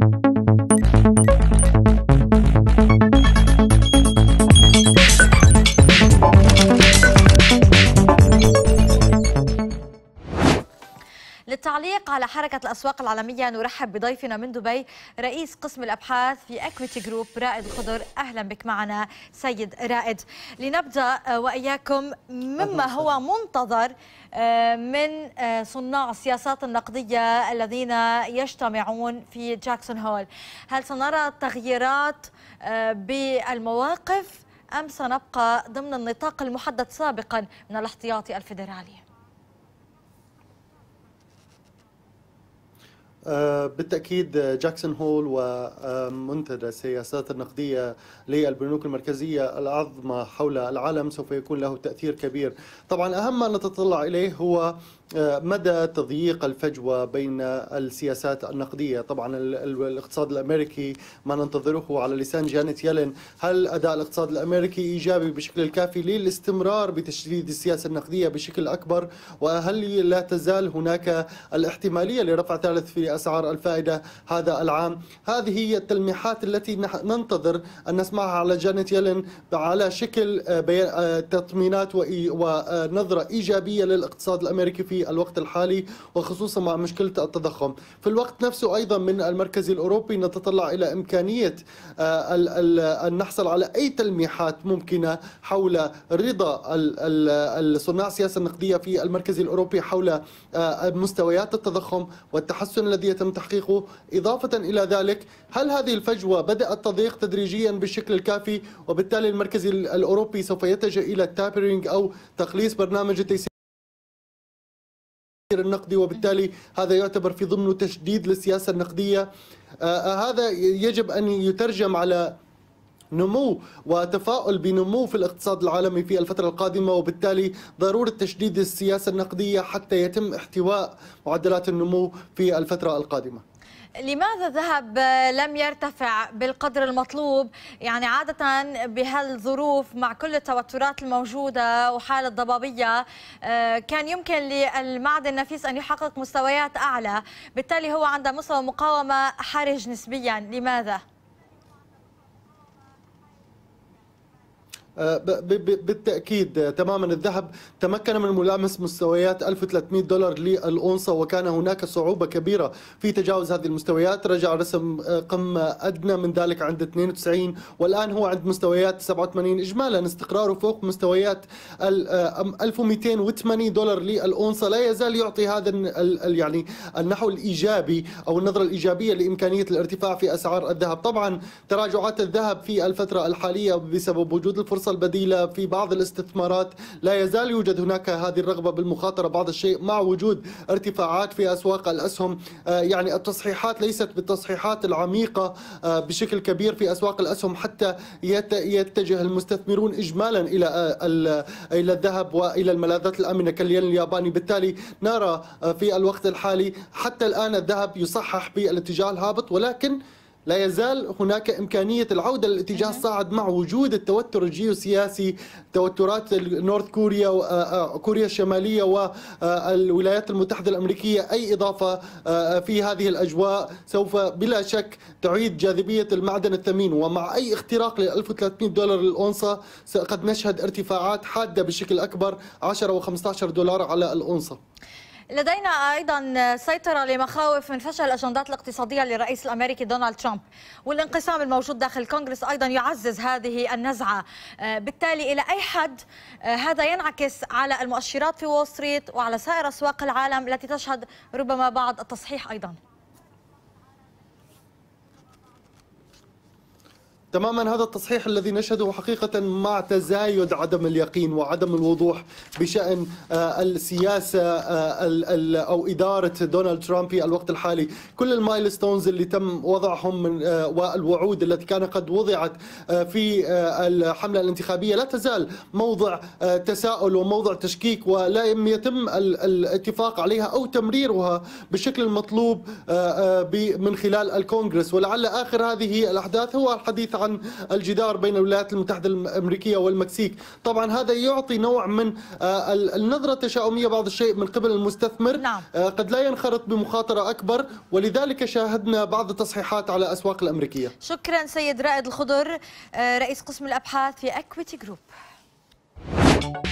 Thank you. للتعليق على حركة الأسواق العالمية نرحب بضيفنا من دبي رئيس قسم الأبحاث في أكويتي جروب رائد الخضر أهلا بك معنا سيد رائد لنبدأ آه، وإياكم مما هو منتظر آه، من آه، صناع السياسات النقدية الذين يجتمعون في جاكسون هول هل سنرى تغييرات بالمواقف أم سنبقى ضمن النطاق المحدد سابقا من الاحتياطي الفيدرالي؟ آه، بالتأكيد جاكسون هول ومنتدى آه، السياسات النقدية للبنوك المركزية العظمى حول العالم سوف يكون له تأثير كبير طبعا أهم ما نتطلع إليه هو آه، مدى تضييق الفجوة بين السياسات النقدية طبعا الاقتصاد الأمريكي ما ننتظره على لسان جانيت يلين هل أداء الاقتصاد الأمريكي إيجابي بشكل الكافي للاستمرار بتشديد السياسة النقدية بشكل أكبر وهل لا تزال هناك الاحتمالية لرفع ثالث في أسعار الفائدة هذا العام هذه هي التلميحات التي ننتظر أن نسمعها على جانيت يلين على شكل آه، آه، تطمينات ونظرة إيجابية للاقتصاد الأمريكي في الوقت الحالي وخصوصا مع مشكلة التضخم في الوقت نفسه أيضا من المركز الأوروبي نتطلع إلى إمكانية أن آه، نحصل على أي تلميحات ممكنة حول رضا صناع السياسة النقدية في المركز الأوروبي حول آه، مستويات التضخم والتحسن الذي يتم تحقيقه إضافة إلى ذلك هل هذه الفجوة بدأت تضيق تدريجيا بالشكل الكافي وبالتالي المركز الأوروبي سوف يتجه إلى التابرينج أو تقليص برنامج التيسير النقدي وبالتالي هذا يعتبر في ضمنه تشديد للسياسة النقدية آه، آه، هذا يجب أن يترجم على نمو وتفاؤل بنمو في الاقتصاد العالمي في الفترة القادمة وبالتالي ضرورة تشديد السياسة النقدية حتى يتم احتواء معدلات النمو في الفترة القادمة لماذا الذهب لم يرتفع بالقدر المطلوب يعني عادة بهالظروف مع كل التوترات الموجودة وحالة ضبابية آه، كان يمكن للمعدن النفيس أن يحقق مستويات أعلى بالتالي هو عند مستوى مقاومة حرج نسبيا لماذا؟ آه، بالتأكيد آه، تماما الذهب تمكن من ملامس مستويات 1300 دولار للأونصة وكان هناك صعوبة كبيرة في تجاوز هذه المستويات رجع رسم آه، قمة أدنى من ذلك عند 92 والآن هو عند مستويات 87 إجمالا استقراره فوق مستويات 1280 دولار للأونصة لا يزال يعطي هذا يعني النحو الإيجابي أو النظرة الإيجابية لإمكانية الارتفاع في أسعار الذهب طبعا تراجعات الذهب في الفترة الحالية بسبب وجود الفرصة الفرصة البديلة في بعض الاستثمارات لا يزال يوجد هناك هذه الرغبة بالمخاطرة بعض الشيء مع وجود ارتفاعات في أسواق الأسهم آه، يعني التصحيحات ليست بالتصحيحات العميقة آه، بشكل كبير في أسواق الأسهم حتى يتجه المستثمرون إجمالا إلى آه، إلى الذهب وإلى الملاذات الآمنة كالين الياباني بالتالي نرى في الوقت الحالي حتى الآن الذهب يصحح بالاتجاه الهابط ولكن لا يزال هناك إمكانية العودة للاتجاه الصاعد مع وجود التوتر الجيوسياسي توترات نورث كوريا وكوريا آه، آه، الشمالية والولايات آه، المتحدة الأمريكية أي إضافة في هذه الأجواء سوف بلا شك تعيد جاذبية المعدن الثمين ومع أي اختراق لل 1300 دولار للأونصة قد نشهد ارتفاعات حادة بشكل أكبر 10 و15 دولار على الأونصة لدينا ايضا سيطره لمخاوف من فشل الاجندات الاقتصاديه للرئيس الامريكي دونالد ترامب والانقسام الموجود داخل كونغرس ايضا يعزز هذه النزعه آه، بالتالي الى اي حد آه، هذا ينعكس على المؤشرات في وول ستريت وعلى سائر اسواق العالم التي تشهد ربما بعض التصحيح ايضا تماما هذا التصحيح الذي نشهده حقيقة مع تزايد عدم اليقين وعدم الوضوح بشأن آه، السياسة آه، أو إدارة دونالد ترامب في الوقت الحالي كل المايلستونز اللي تم وضعهم من آه، والوعود التي كان قد وضعت في الحملة الانتخابية لا تزال موضع تساؤل وموضع تشكيك ولا يتم الاتفاق عليها أو تمريرها بالشكل المطلوب من خلال الكونغرس ولعل آخر هذه الأحداث هو الحديث عن الجدار بين الولايات المتحدة الأمريكية والمكسيك طبعا هذا يعطي نوع من آه، النظرة التشاؤمية بعض الشيء من قبل المستثمر نعم. آه، قد لا ينخرط بمخاطرة أكبر ولذلك شاهدنا بعض التصحيحات على الأسواق الأمريكية شكرا سيد رائد الخضر آه، رئيس قسم الأبحاث في أكويتي جروب